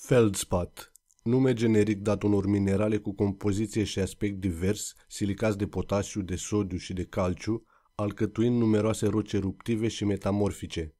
Feldspat, nume generic dat unor minerale cu compoziție și aspect divers, silicați de potasiu, de sodiu și de calciu, alcătuind numeroase roci eruptive și metamorfice.